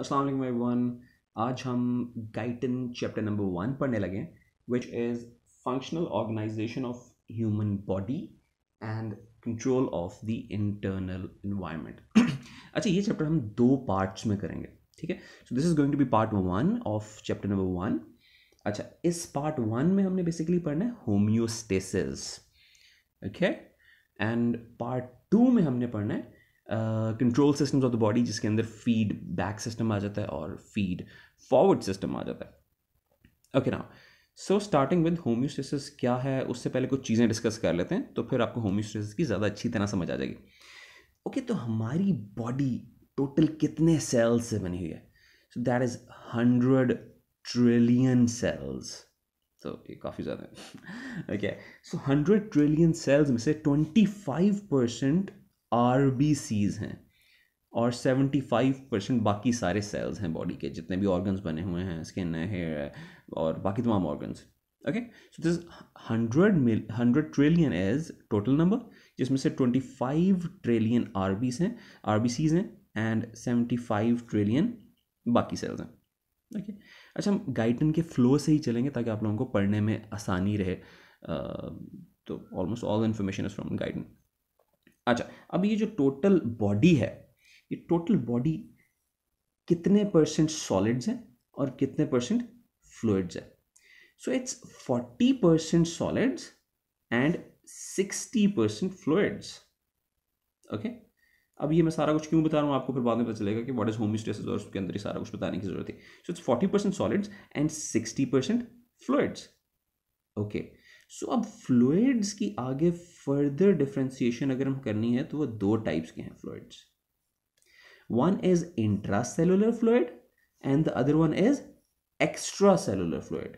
अस्सलाम एवरीवन आज हम गाइटन चैप्टर नंबर वन पढ़ने लगे which is functional organisation of human body and control of the internal environment अच्छा ये चैप्टर हम दो पार्ट्स में करेंगे ठीक है so this is going to be part one of chapter number one अच्छा इस पार्ट वन में हमने बेसिकली पढ़ना है homeostasis okay and part two में हमने पढ़ना है control system of the body जिसके अंदर फीड बैक सिस्टम आ जाता है और फीड फॉरवर्ड सिस्टम आ जाता है ओके ना सो स्टार्टिंग विद होम्योस्टेसिस क्या है उससे पहले कुछ चीज़ें डिस्कस कर लेते हैं तो फिर आपको होम्योस्टेसिस की ज़्यादा अच्छी तरह समझ आ जाएगी ओके okay, तो हमारी बॉडी टोटल कितने सेल्स से बनी हुई है so that is hundred trillion cells तो ये काफ़ी ज़्यादा है okay so hundred trillion cells में से twenty five percent R B Cs हैं और सेवेंटी फाइव परसेंट बाकी सारे सेल्स हैं बॉडी के जितने भी ऑर्गन्स बने हुए हैं स्किन है हेयर है और बाकी तमाम organs okay so this hundred mil hundred trillion as total number जिसमें से twenty five trillion R Bs हैं आर बी सीज हैं एंड सेवेंटी फाइव ट्रिलियन बाकी सेल्स हैं ओके okay? अच्छा हम गाइडन के फ्लो से ही चलेंगे ताकि आप लोगों को पढ़ने में आसानी रहे uh, तो almost all information is from Guyton अच्छा अब ये जो टोटल बॉडी है ये टोटल बॉडी कितने परसेंट सॉलिड्स हैं और कितने परसेंट फ्लूड्स है so it's forty percent solids and sixty percent fluids okay अब ये मैं सारा कुछ क्यों बता रहा हूँ आपको फिर बाद में पता चलेगा कि वॉट इज होम स्टेस और उसके अंदर ही सारा कुछ बताने की जरूरत है so it's forty percent solids and sixty percent fluids okay so अब फ्लूड्स की आगे फर्दर डिफ्रेंसीशन अगर हम करनी है तो वो दो टाइप्स के हैं fluids one is intracellular fluid and the other one is extracellular fluid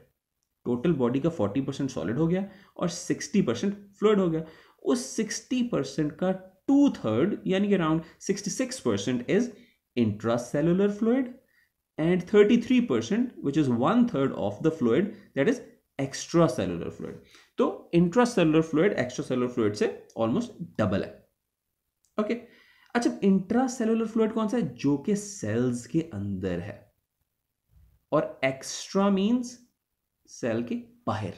total body का फोर्टी परसेंट सॉलिड हो गया और सिक्सटी परसेंट फ्लूड हो गया उस सिक्सटी परसेंट का टू थर्ड यानी कि around sixty six percent is intracellular fluid percent 33% is one third of the the that is extracellular fluid तो intracellular fluid extracellular fluid से almost double है okay okay? अच्छा intracellular fluid कौन सा है जो कि सेल्स के अंदर है और एक्स्ट्रा मींस सेल के बाहर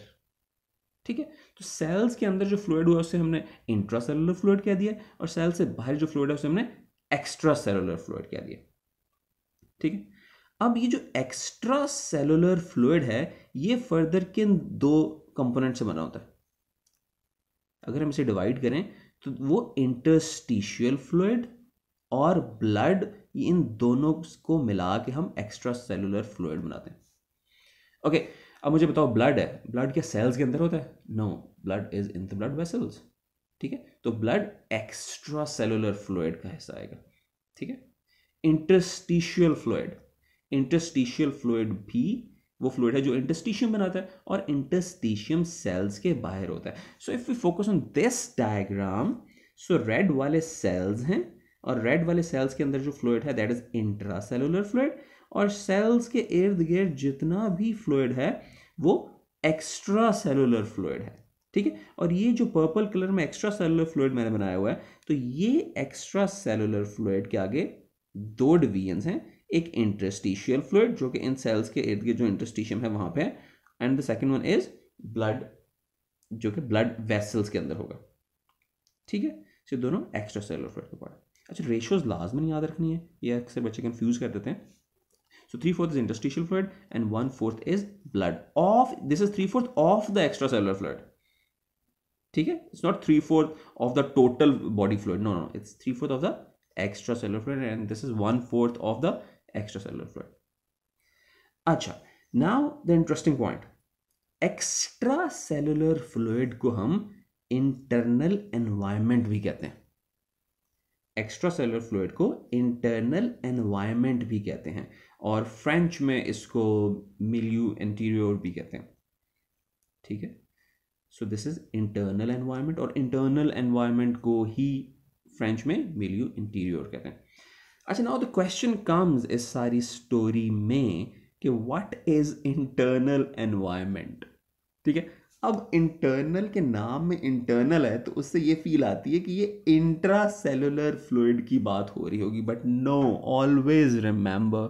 ठीक है तो सेल्स के अंदर जो फ्लूड हुआ उसे हमने इंट्रासेलुलर फ्लूड कह दिया और सेल से बाहर जो फ्लूड है उसे हमने एक्स्ट्रा सेलुलर फ्लूड कह दिया ठीक है अब ये जो एक्स्ट्रा सेलुलर फ्लूड है ये फर्दर किन दो कंपोनेंट से बना होता है अगर हम इसे डिवाइड करें तो वो इंटरस्टिशियल फ्लूड और ब्लड इन दोनों को मिला के हम एक्स्ट्रा सेलुलर फ्लूड बनाते हैं ओके okay, अब मुझे बताओ ब्लड है ब्लड क्या सेल्स के अंदर होता है no blood is in the blood vessels ठीक है तो ब्लड एक्स्ट्रा सेलुलर फ्लूड का हिस्सा आएगा ठीक है इंटरस्टिशियल फ्लूड इंटरस्टिशियल फ्लूड भी वो फ्लूड है जो इंटस्टिशियम बनाता है और इंटस्टिशियम सेल्स के बाहर होता है so if we focus on this diagram so red वाले सेल्स हैं और रेड वाले सेल्स के अंदर जो फ्लूड है that is intracellular fluid और सेल्स के इर्द गिर्द जितना भी फ्लूड है वो एक्स्ट्रा सेलुलर फ्लूड है ठीक है और ये जो पर्पल कलर में एक्स्ट्रा सेलुलर फ्लूड मैंने बनाया हुआ है तो ये एक्स्ट्रा सेलुलर फ्लूड के आगे दो डिवीजन्स हैं एक इंटरस्टिशियल फ्लूड जो कि इन सेल्स के इर्द गिर्द जो इंटरस्टिशियम है वहां पे and the second one is blood जो कि ब्लड वेसल्स के अंदर होगा ठीक है सो दोनों एक्स्ट्रा सेलर फ्लूड के पार्ट अच्छा रेशियोज लाजमन याद रखनी है ये अक्सर बच्चे कंफ्यूज कर देते हैं so three fourth is interstitial fluid and one fourth is blood of this is three fourth of the extra extracellular fluid ठीक है it's not three fourth of the total body fluid no no it's three fourth of the extracellular fluid and this is one fourth of the extracellular fluid. अच्छा now the interesting point extracellular fluid को हम internal environment भी कहते हैं extra extracellular fluid को internal environment भी कहते हैं और फ्रेंच में इसको मिल्यू इंटीरियर भी कहते हैं ठीक है so this is internal environment और इंटरनल एनवायरमेंट को ही फ्रेंच में मिल्यू इंटीरियर कहते हैं अच्छा नाउ द क्वेश्चन कम्स इस सारी स्टोरी में कि व्हाट इज इंटरनल एनवायरनमेंट ठीक है अब इंटरनल के नाम में इंटरनल है तो उससे ये फील आती है कि ये इंट्रा सेलुलर फ्लूड की बात हो रही होगी but no always remember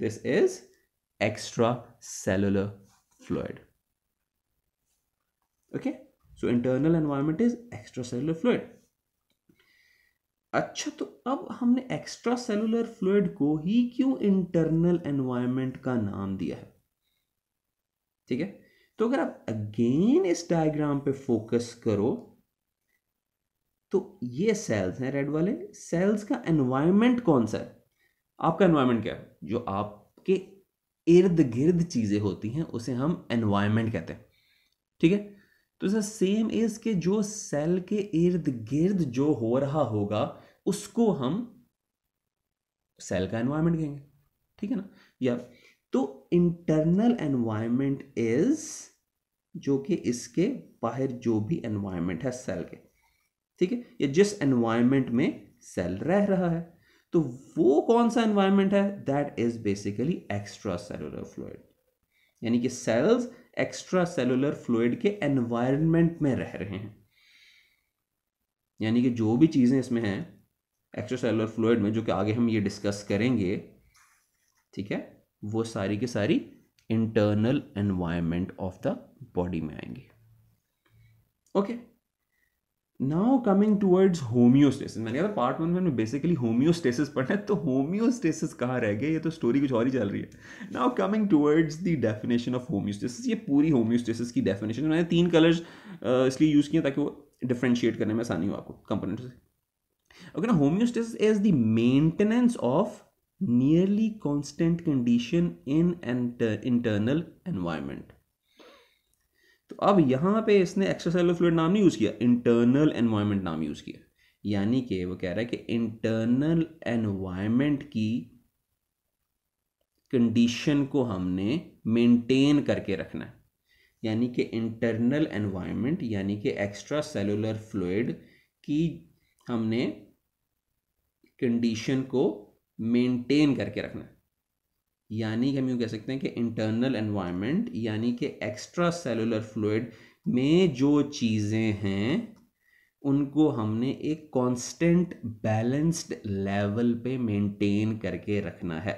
this is extracellular fluid okay so internal environment is extracellular fluid अच्छा तो अब हमने एक्स्ट्रा सेलुलर फ्लूड को ही क्यों इंटरनल एनवायरमेंट का नाम दिया है ठीक है तो अगर आप अगेन इस डायग्राम पे फोकस करो तो ये सेल्स हैं रेड वाले सेल्स का एनवायरमेंट कौन सा है आपका एनवायरमेंट क्या है जो आपके इर्द गिर्द चीज़ें होती हैं उसे हम एनवायरमेंट कहते हैं ठीक है तो सर सेम इज के जो सेल के इर्द गिर्द जो हो रहा होगा उसको हम सेल का एनवायरमेंट कहेंगे ठीक है ना या तो इंटरनल एनवायरमेंट इज जो कि इसके बाहर जो भी एनवायरमेंट है सेल के ठीक है या जिस एनवायरमेंट में सेल रह रहा है तो वो कौन सा एनवायरमेंट है that is basically extracellular fluid यानी कि सेल्स एक्स्ट्रा सेलुलर फ्लूड के एनवायरनमेंट में रह रहे हैं यानी कि जो भी चीज़ें इसमें हैं एक्स्ट्रा सेलुलर फ्लूड में जो कि आगे हम ये डिस्कस करेंगे ठीक है वो सारी की सारी internal environment of the body में आएंगे okay okay. Now coming towards homeostasis मैंने कहा पार्ट वन में बेसिकली होम्योस्टेसिस पढ़ना है तो होम्योस्टेसिस कहाँ रह गए ये तो स्टोरी कुछ और ही चल रही है now coming towards the definition of homeostasis ये पूरी होम्योस्टेसिस की डेफिनेशन मैंने तीन कलर्स इसलिए यूज़ किए ताकि वो डिफ्रेंशिएट करने में आसानी हो आपको कंपोनेंट से ओके ना homeostasis is the maintenance of nearly constant condition in and internal environment तो अब यहाँ पे इसने एक्स्ट्रासेलर फ्लूड नाम नहीं यूज़ किया इंटरनल एनवायरमेंट नाम यूज़ किया यानी कि वो कह रहा है कि इंटरनल एनवायरमेंट की कंडीशन को हमने मेंटेन करके रखना है यानी कि इंटरनल एनवायरमेंट यानी कि एक्स्ट्रा सेलुलर फ्लूड की हमने कंडीशन को मेंटेन करके रखना है यानी कि हम यूँ कह सकते हैं कि इंटरनल एनवायरनमेंट यानी कि एक्स्ट्रा सेलुलर फ्लूड में जो चीज़ें हैं उनको हमने एक कांस्टेंट बैलेंस्ड लेवल पे मेंटेन करके रखना है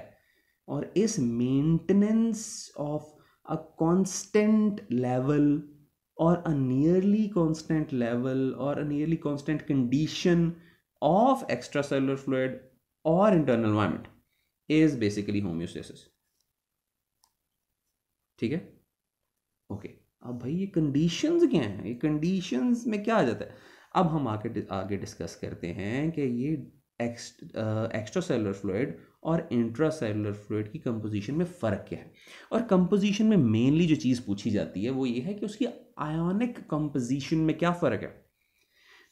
और इस maintenance of a constant level और अ नियरली कांस्टेंट लेवल और a nearly constant condition of extracellular fluid और internal environment is basically homeostasis ठीक है ओके अब भाई ये कंडीशंस क्या हैं ये कंडीशंस में क्या आ जाता है अब हम आके आगे डिस्कस करते हैं कि ये एक्स्ट्रा सेलुलर फ्लूड और इंट्रा सेलुलर फ्लूड की कंपोजिशन में फ़र्क क्या है और कंपोजिशन में मेनली जो चीज़ पूछी जाती है वो ये है कि उसकी आयोनिक कंपोजिशन में क्या फ़र्क है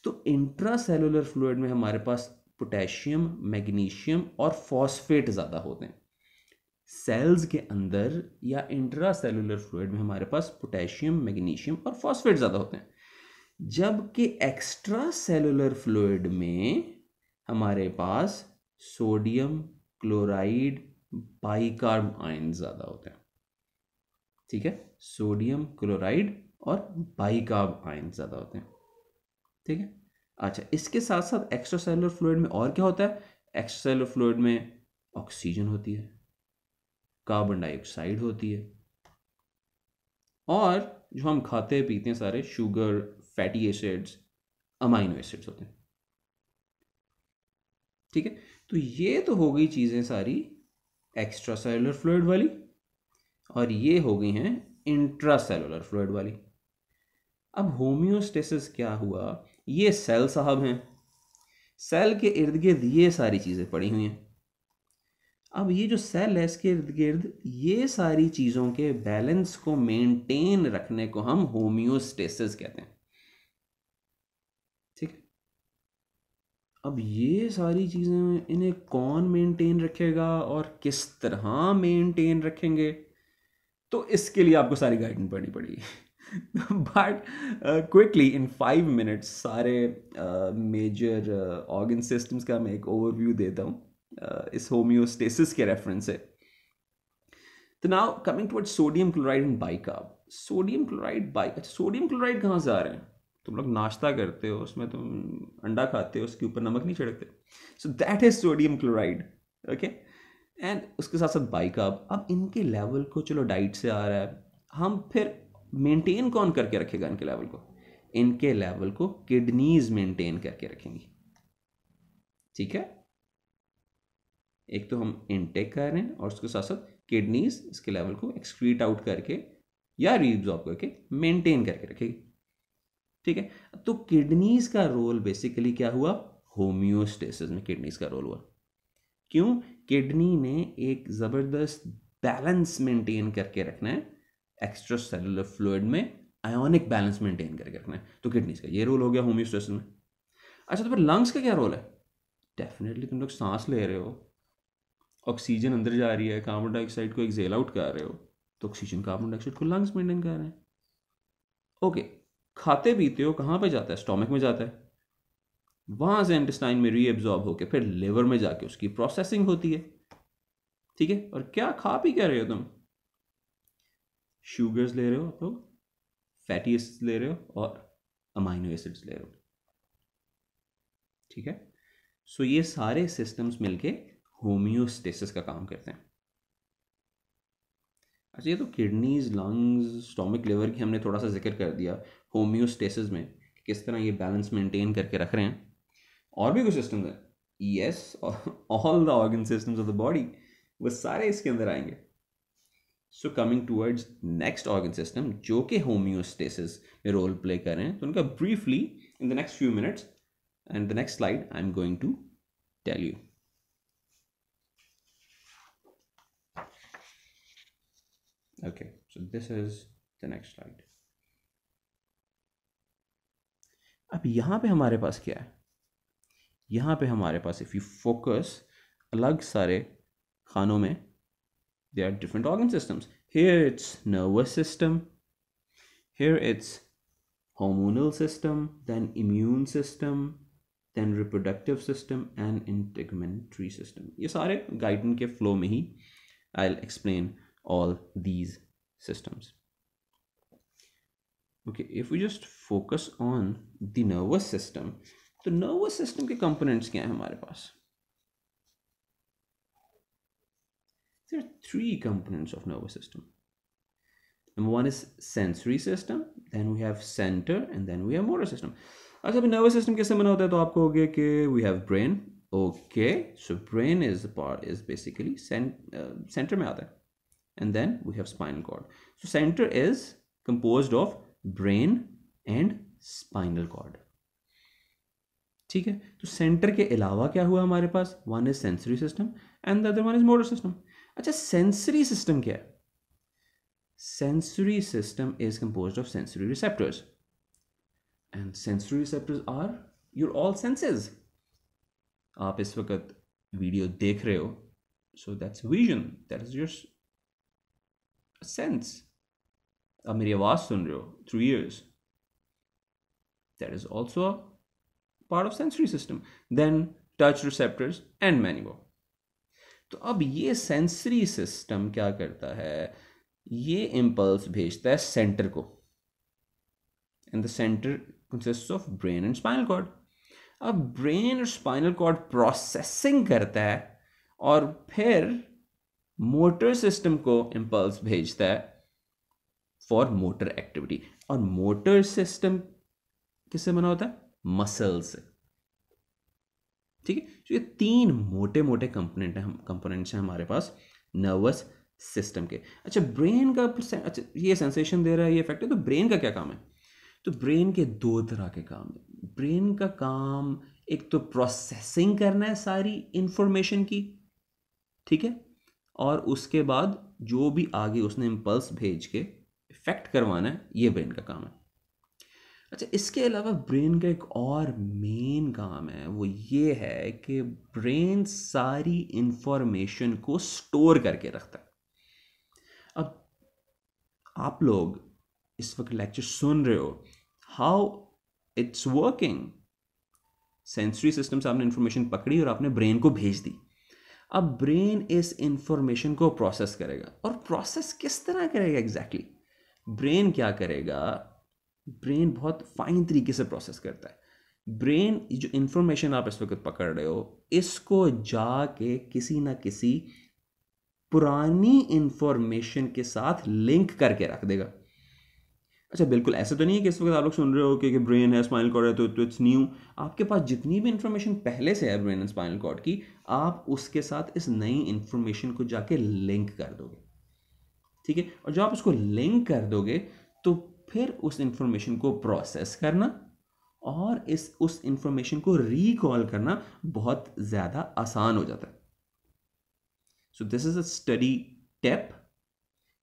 तो इंट्रा सेलुलर फ्लूड में हमारे पास पोटेशियम मैग्नीशियम और फॉस्फेट ज़्यादा होते हैं सेल्स के अंदर या इंट्रा सेलुलर फ्लूड में हमारे पास पोटेशियम मैग्नीशियम और फॉस्फेट ज़्यादा होते हैं जबकि एक्स्ट्रा सेलुलर फ्लूड में हमारे पास सोडियम क्लोराइड बाइकार्ब आयन ज़्यादा होते हैं ठीक है सोडियम क्लोराइड और बाइकार्ब आयन ज़्यादा होते हैं ठीक है अच्छा इसके साथ साथ एक्स्ट्रा सेलुलर फ्लूड में और क्या होता है एक्स्ट्रा सेलुलर फ्लूड में ऑक्सीजन होती है कार्बन डाइऑक्साइड होती है और जो हम खाते पीते हैं सारे sugar fatty acids amino acids होते हैं ठीक है तो ये तो हो गई चीज़ें सारी एक्स्ट्रा सेलुलर फ्लूड वाली और ये हो गई हैं इंट्रा सेलुलर फ्लूड वाली अब होम्योस्टेसिस क्या हुआ ये सेल साहब हैं सेल के इर्द गिर्द ये सारी चीज़ें पड़ी हुई हैं अब ये जो सेल है इसके इर्द गिर्द ये सारी चीज़ों के बैलेंस को मेंटेन रखने को हम होम्योस्टेसिस कहते हैं ठीक अब ये सारी चीज़ें इन्हें कौन मेंटेन रखेगा और किस तरह मेंटेन रखेंगे तो इसके लिए आपको सारी गाइडेंस पढ़नी पड़ेगी but quickly in five minutes सारे मेजर ऑर्गन सिस्टम्स का मैं एक ओवरव्यू देता हूँ uh, इस होम्योस्टेसिस के रेफरेंस से तो now coming toward sodium chloride and bicarb sodium chloride bike अच्छा सोडियम क्लोराइड कहाँ से आ रहे हैं तुम लोग नाश्ता करते हो उसमें तुम अंडा खाते हो उसके ऊपर नमक नहीं छिड़कते so that is sodium chloride okay and उसके साथ साथ बाइक अब इनके लेवल को चलो डाइट से आ रहा है हम फिर मेंटेन कौन करके रखेगा इनके लेवल को इनके लेवल को किडनीज मेंटेन करके रखेंगी ठीक है एक तो हम इनटेक कर रहे हैं और उसके साथ साथ किडनीज इसके लेवल को एक्सक्रीट आउट करके या रीब्जॉर्ब करके मेंटेन करके रखेगी ठीक है तो किडनीज का रोल बेसिकली क्या हुआ होम्योस्टेसिस में किडनीज का रोल हुआ क्यों किडनी ने एक ज़बरदस्त बैलेंस मेंटेन करके रखना है एक्स्ट्रा सेलुलर फ्लूड में आयोनिक बैलेंस मेंटेन करके रखना है तो किडनीज का ये रोल हो गया होम्योस्टेसिस में अच्छा तो फिर लंग्स का क्या रोल है डेफिनेटली तुम लोग सांस ले रहे हो ऑक्सीजन अंदर जा रही है कार्बन डाइऑक्साइड को एक्सेल आउट कर रहे हो तो ऑक्सीजन कार्बन डाइऑक्साइड को लंग्स मेंटेन कर रहे हैं ओके खाते पीते हो कहाँ पे जाता है स्टोमिक में जाता है वहाँ से इंटेस्टाइन में रीअब्जॉर्ब होकर फिर लिवर में जाके उसकी प्रोसेसिंग होती है ठीक है और क्या खा पी क्या रहे हो तुम शुगर्स ले रहे हो आप लोग फैटी एसिड्स ले रहे हो और अमाइनो एसिड्स ले रहे हो ठीक है सो ये सारे सिस्टम्स मिलके होम्योस्टेसिस का काम करते हैं अच्छा ये तो किडनीज लंग्स स्टोमिक लिवर की हमने थोड़ा सा जिक्र कर दिया होम्योस्टेसिस में किस तरह ये बैलेंस मेंटेन करके रख रहे हैं और भी कुछ सिस्टम्स हैं yes all the organ systems of the body वो सारे इसके अंदर आएंगे so coming towards next organ system जो कि होम्योस्टेसिस में रोल प्ले कर रहे हैं तो उनका briefly in the next few minutes and the next slide I am going to tell you okay so this is the next slide अब यहां पे हमारे पास क्या है यहां पे हमारे पास इफ़ यू फोकस अलग सारे खानों में they are different organ systems here it's nervous system here it's hormonal system then immune system then reproductive system and integumentary system ये सारे गाइडन के फ्लो में ही I'll explain all these systems okay if we just focus on the nervous system the nervous system components क्या हैं हमारे पास there are three components of nervous system number one is sensory system then we have center and then we have motor system as a nervous system we have brain okay so brain is part is basically center uh, center and then we have spinal cord so center is composed of brain and spinal cord ठीक है तो centre के अलावा क्या हुआ हमारे पास one is sensory system and the other one is motor system अच्छा sensory system क्या है sensory system is composed of sensory receptors and sensory receptors are your all senses आप इस वक्त वीडियो देख रहे हो so that's vision that is your sense आप मेरी आवाज़ सुन रहे हो through ears that is also part of sensory system then touch receptors and many तो अब ये सेंसरी सिस्टम क्या करता है ये इम्पल्स भेजता है सेंटर को and the centre consist of brain and spinal cord अब ब्रेन और स्पाइनल कॉर्ड प्रोसेसिंग करता है और फिर मोटर सिस्टम को इम्पल्स भेजता है फॉर मोटर एक्टिविटी और मोटर सिस्टम किससे बना होता है मसल से ठीक है तो ये तीन मोटे मोटे कंपोनेंट हैं हम कंपोनेंट्स हैं हमारे पास नर्वस सिस्टम के अच्छा ब्रेन का अच्छा ये सेंसेशन दे रहा है ये इफेक्ट है तो ब्रेन का क्या काम है तो ब्रेन के दो तरह के काम है ब्रेन का काम एक तो प्रोसेसिंग करना है सारी इंफॉर्मेशन की ठीक है और उसके बाद जो भी आगे उसने इम्पल्स भेज के इफेक्ट करवाना है ये ब्रेन का काम है अच्छा इसके अलावा ब्रेन का एक और मेन काम है वो ये है कि ब्रेन सारी इंफॉर्मेशन को स्टोर करके रखता है अब आप लोग इस वक्त लेक्चर सुन रहे हो how it's working sensory system से आपने इंफॉर्मेशन पकड़ी और आपने ब्रेन को भेज दी अब ब्रेन इस इंफॉर्मेशन को प्रोसेस करेगा और प्रोसेस किस तरह करेगा एग्जैक्टली exactly? ब्रेन क्या करेगा ब्रेन बहुत फाइन तरीके से प्रोसेस करता है ब्रेन जो इंफॉर्मेशन आप इस वक्त पकड़ रहे हो इसको जाके किसी ना किसी पुरानी इंफॉर्मेशन के साथ लिंक करके रख देगा अच्छा बिल्कुल ऐसा तो नहीं है कि इस वक्त आप लोग सुन रहे हो कि, ब्रेन है स्पाइनल कॉर्ड है तो, तो इट्स न्यू आपके पास जितनी भी इंफॉर्मेशन पहले से है ब्रेन एंड स्पाइनल कॉर्ड की आप उसके साथ इस नई इंफॉर्मेशन को जाके लिंक कर दोगे ठीक है और जब आप उसको लिंक कर दोगे तो फिर उस इंफॉर्मेशन को प्रोसेस करना और इस उस इंफॉर्मेशन को रिकॉल करना बहुत ज़्यादा आसान हो जाता है so this is a study tip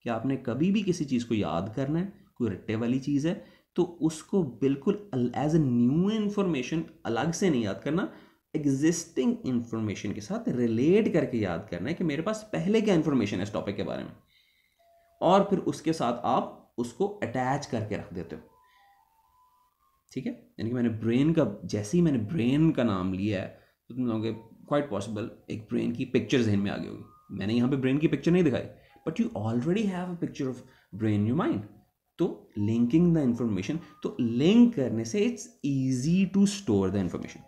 कि आपने कभी भी किसी चीज़ को याद करना है कोई रट्टे वाली चीज़ है तो उसको बिल्कुल एज ए न्यू इंफॉर्मेशन अलग से नहीं याद करना एग्जिस्टिंग इंफॉर्मेशन के साथ रिलेट करके याद करना है कि मेरे पास पहले क्या इन्फॉर्मेशन है इस टॉपिक के बारे में और फिर उसके साथ आप उसको अटैच करके रख देते हो ठीक है यानी कि मैंने ब्रेन का जैसे ही मैंने ब्रेन का नाम लिया है तो तुम लोगों के क्वाइट पॉसिबल एक ब्रेन की पिक्चर जहन में आ गई होगी मैंने यहाँ पे ब्रेन की पिक्चर नहीं दिखाई but you already have a picture of brain you mind तो लिंकिंग द इंफॉर्मेशन तो लिंक करने से it's easy to store the information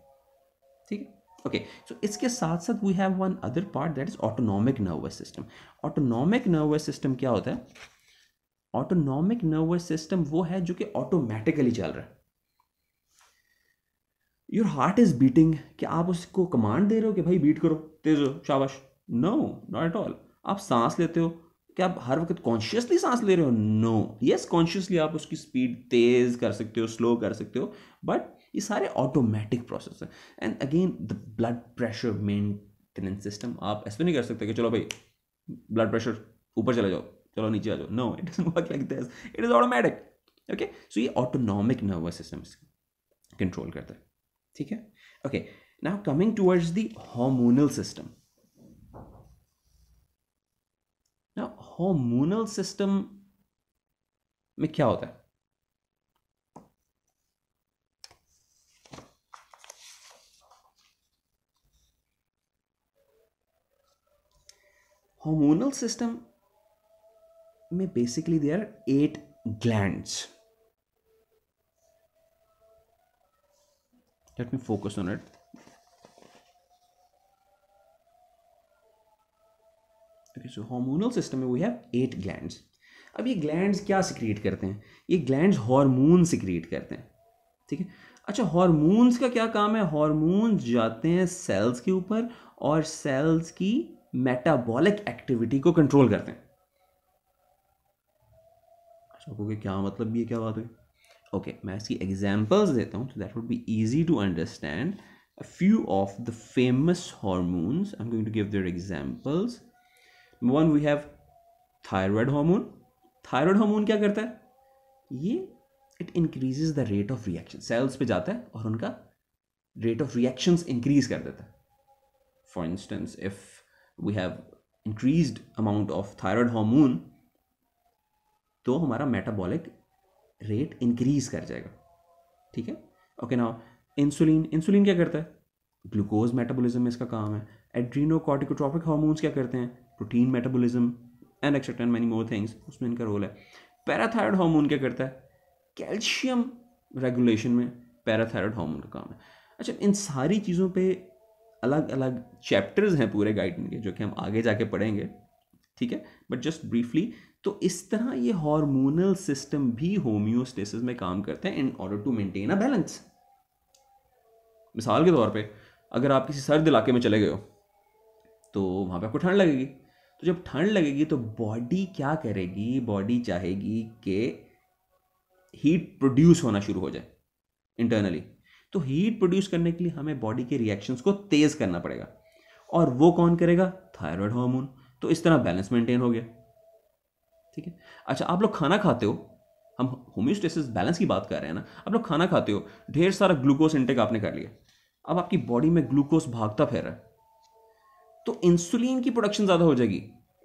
ठीक है ओके सो इसके साथ साथ we have one other part that is autonomic nervous system autonomic nervous system क्या होता है ऑटोनॉमिक नर्वस सिस्टम वो है जो कि ऑटोमेटिकली चल रहा है योर हार्ट इज बीटिंग क्या आप उसको कमांड दे रहे हो कि भाई बीट करो तेज हो शाबाश नो नॉट एट ऑल आप सांस लेते हो क्या आप हर वक्त कॉन्शियसली सांस ले रहे हो नो यस कॉन्शियसली आप उसकी स्पीड तेज कर सकते हो स्लो कर सकते हो बट ये सारे ऑटोमेटिक प्रोसेस है and again the blood pressure maintenance system आप ऐसे नहीं कर सकते कि चलो भाई ब्लड प्रेशर ऊपर चले जाओ चलो नीचे आ जाओ no it is work like this it is automatic okay so ये ऑटोनॉमिक नर्वस सिस्टम कंट्रोल करता है ठीक है okay now coming towards the hormonal system ना हॉर्मोनल सिस्टम में क्या होता है hormonal सिस्टम में basically there eight gland let me focus on it so hormonal system में वी हैव एट ग्लैंड अब ये ग्लैंड क्या सिक्रिएट करते हैं ये ग्लैंड्स हार्मोन सिक्रिएट करते हैं ठीक है अच्छा हॉर्मोन्स का क्या काम है हार्मोन्स जाते हैं सेल्स के ऊपर और सेल्स की मेटाबॉलिक एक्टिविटी को कंट्रोल करते हैं चौकोगे क्या मतलब ये क्या बात हुई ओके okay, मैं इसकी एग्जाम्पल्स देता हूँ तो that would be easy to understand a few of the famous hormones. I'm going to give their examples. Number one, we have thyroid hormone. Thyroid hormone क्या करता है ये it increases the rate of reaction. Cells पे जाता है और उनका rate of reactions increase कर देता है For instance, if we have increased amount of thyroid hormone, तो हमारा मेटाबॉलिक रेट इंक्रीज कर जाएगा ठीक है ओके ना इंसुलिन इंसुलिन क्या करता है ग्लूकोज मेटाबॉलिज्म में इसका काम है एड्रीनो कॉर्टिकोट्रॉपिक हार्मोन्स क्या करते हैं protein metabolism and etcetera and many more things उसमें इनका रोल है पैराथायरॉयड हार्मोन क्या करता है कैल्शियम रेगुलेशन में पैराथायरॉयड हार्मोन का काम है अच्छा इन सारी चीज़ों पे अलग अलग चैप्टर्स हैं पूरे गाइड के जो कि हम आगे जाके पढ़ेंगे ठीक है बट जस्ट ब्रीफली तो इस तरह ये हार्मोनल सिस्टम भी होम्योस्टेसिस में काम करते हैं in order to maintain a balance मिसाल के तौर पे अगर आप किसी सर्द इलाके में चले गए हो तो वहाँ पे आपको ठंड लगेगी तो जब ठंड लगेगी तो बॉडी क्या करेगी बॉडी चाहेगी कि हीट प्रोड्यूस होना शुरू हो जाए इंटरनली तो हीट प्रोड्यूस करने के लिए हमें बॉडी के रिएक्शंस को तेज़ करना पड़ेगा और वो कौन करेगा थायराइड हार्मोन तो इस तरह बैलेंस मेंटेन हो गया ठीक है अच्छा आप लोग खाना खाते हो हम होम्योस्टेसिस बैलेंस की बात कर रहे हैं ना आप लोग खाना खाते हो ढेर सारा ग्लूकोज इंटेक आपने कर लिया अब आपकी बॉडी में ग्लूकोज भागता फिर रहा है तो इंसुलिन की प्रोडक्शन ज़्यादा हो जाएगी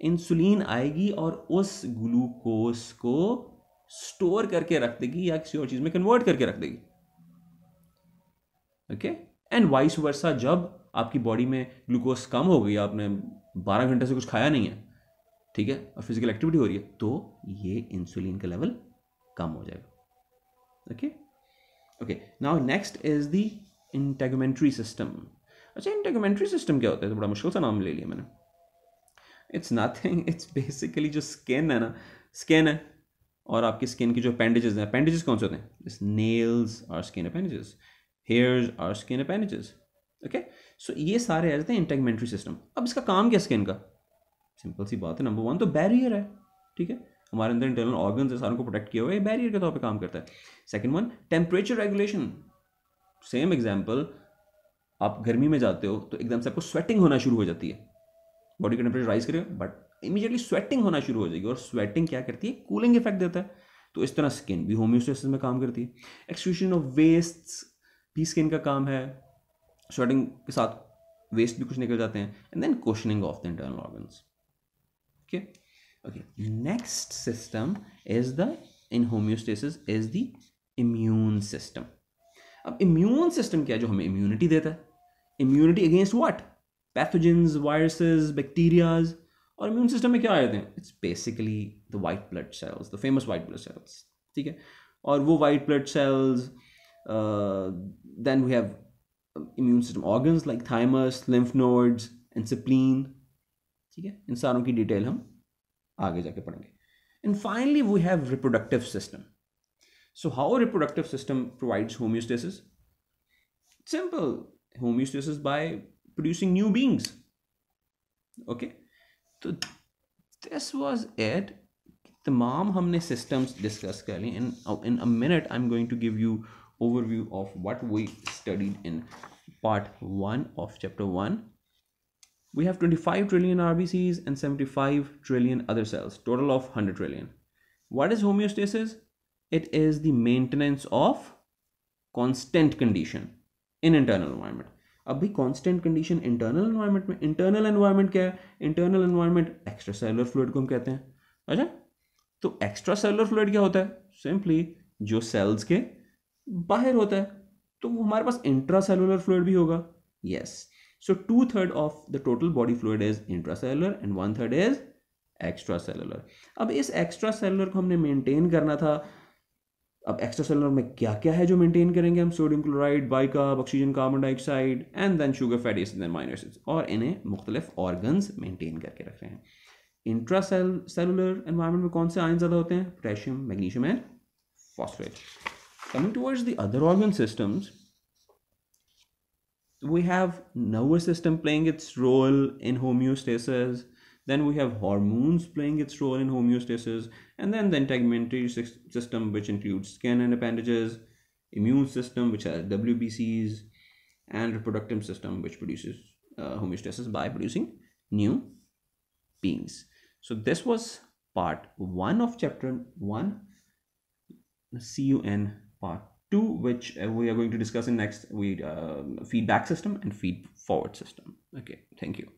इंसुलिन आएगी और उस ग्लूकोज को स्टोर करके रख देगी या किसी और चीज़ में कन्वर्ट करके रख देगी ओके एंड वाइस वर्सा जब आपकी बॉडी में ग्लूकोज कम हो गई आपने बारह घंटे से कुछ खाया नहीं है ठीक है और फिजिकल एक्टिविटी हो रही है तो ये इंसुलिन का लेवल कम हो जाएगा okay okay now next is the integumentary system अच्छा इंटेगमेंट्री सिस्टम क्या होता है तो बड़ा मुश्किल सा नाम ले लिया मैंने इट्स नथिंग इट्स बेसिकली जो स्किन है ना स्किन है और आपकी स्किन की जो अपेंडेजेस हैं अपेंडेजेस कौन से होते हैं नेल्स और स्किन अपेंडेजेस हेयर्स और स्किन अपेंडेजेस ओके सो ये सारे आ जाते हैं इंटेगमेंट्री सिस्टम अब इसका काम क्या स्किन का सिंपल सी बात है नंबर वन तो बैरियर है ठीक है हमारे अंदर इंटरनल ऑर्गन है सारों को प्रोटेक्ट किया हुआ है बैरियर के तौर पर काम करता है second one temperature regulation same example आप गर्मी में जाते हो तो एकदम से आपको स्वेटिंग होना शुरू हो जाती है बॉडी का टेम्परेचर राइज करेगा बट इमीजिएटली स्वेटिंग होना शुरू हो जाएगी और स्वेटिंग क्या करती है कूलिंग इफेक्ट देता है तो इस तरह स्किन भी होम्योस्टेसिस में काम करती है एक्सक्यूशन ऑफ वेस्ट भी स्किन का काम है स्वेटिंग के साथ वेस्ट भी कुछ निकल जाते हैं and then cushioning of the internal organs okay okay next system is the in homeostasis is the immune system अब immune system क्या जो हमें immunity देता immunity against what pathogens viruses bacterias और immune system में क्या आते it's basically the white blood cells the famous white blood cells ठीक है और white blood cells uh, then we have uh, immune system organs like thymus lymph nodes and spleen ठीक है इन सारों की डिटेल हम आगे जाके पढ़ेंगे and finally we have reproductive system so how reproductive system provides homeostasis simple homeostasis by producing new beings okay so this was it तमाम हमने systems discuss कर ली in in a minute I'm going to give you overview of what we studied in part 1 of chapter 1 we have 25 trillion RBCs and 75 trillion other cells, total of 100 trillion. What is homeostasis? It is the maintenance of constant condition in internal environment. अब भी constant condition internal environment में internal environment क्या है internal environment extracellular fluid को हम कहते हैं अच्छा तो एक्स्ट्रा सेलर फ्लूड क्या होता है सिंपली जो सेल्स के बाहर होता है तो हमारे पास इंट्रा सेलुलर फ्लूड भी होगा yes yes. So two third of the total body fluid is intracellular and one third is extracellular अब इस extracellular को हमने maintain करना था अब extracellular में क्या क्या है जो maintain करेंगे हम sodium chloride bicarb oxygen carbon dioxide and then sugar fatty acids and माइनो acids और इन्हें मुख्तलिफ organs maintain करके रख रहे हैं इंट्रा सेलुलर एनवायरमेंट में कौन से आयन ज़्यादा होते हैं potassium magnesium and phosphate coming towards the other organ systems we have nervous system playing its role in homeostasis then we have hormones playing its role in homeostasis and then the integumentary system which includes skin and appendages immune system which has wbcs and reproductive system which produces uh, homeostasis by producing new beings so this was part one of chapter one see you in part two which uh, we are going to discuss in next we uh, feedback system and feed forward system okay thank you